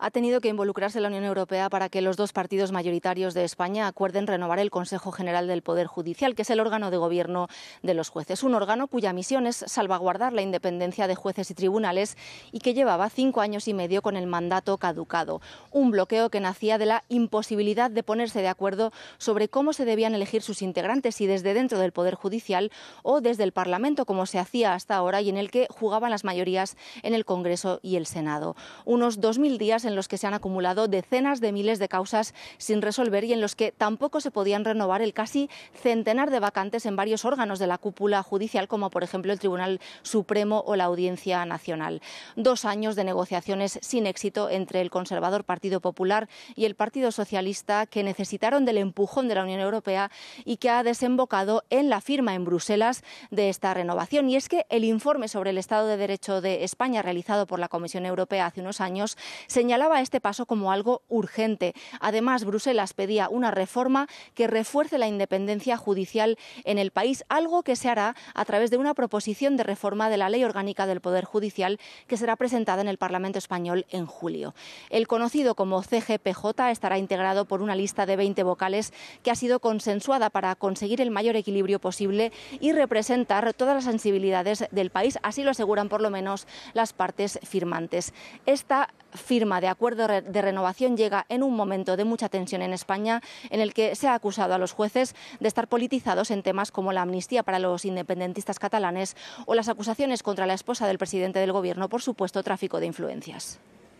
ha tenido que involucrarse la Unión Europea para que los dos partidos mayoritarios de España acuerden renovar el Consejo General del Poder Judicial, que es el órgano de gobierno de los jueces. Un órgano cuya misión es salvaguardar la independencia de jueces y tribunales y que llevaba cinco años y medio con el mandato caducado. Un bloqueo que nacía de la imposibilidad de ponerse de acuerdo sobre cómo se debían elegir sus integrantes, si desde dentro del Poder Judicial o desde el Parlamento, como se hacía hasta ahora y en el que jugaban las mayorías en el Congreso y el Senado. Unos 2.000 días en en los que se han acumulado decenas de miles de causas sin resolver y en los que tampoco se podían renovar el casi centenar de vacantes en varios órganos de la cúpula judicial, como por ejemplo el Tribunal Supremo o la Audiencia Nacional. Dos años de negociaciones sin éxito entre el conservador Partido Popular y el Partido Socialista que necesitaron del empujón de la Unión Europea y que ha desembocado en la firma en Bruselas de esta renovación. Y es que el informe sobre el Estado de Derecho de España realizado por la Comisión Europea hace unos años señala este paso como algo urgente. Además, Bruselas pedía una reforma que refuerce la independencia judicial en el país, algo que se hará a través de una proposición de reforma de la Ley Orgánica del Poder Judicial que será presentada en el Parlamento español en julio. El conocido como CGPJ estará integrado por una lista de 20 vocales que ha sido consensuada para conseguir el mayor equilibrio posible y representar todas las sensibilidades del país, así lo aseguran por lo menos las partes firmantes. Esta firma de acuerdo de renovación llega en un momento de mucha tensión en España, en el que se ha acusado a los jueces de estar politizados en temas como la amnistía para los independentistas catalanes o las acusaciones contra la esposa del presidente del Gobierno por supuesto tráfico de influencias.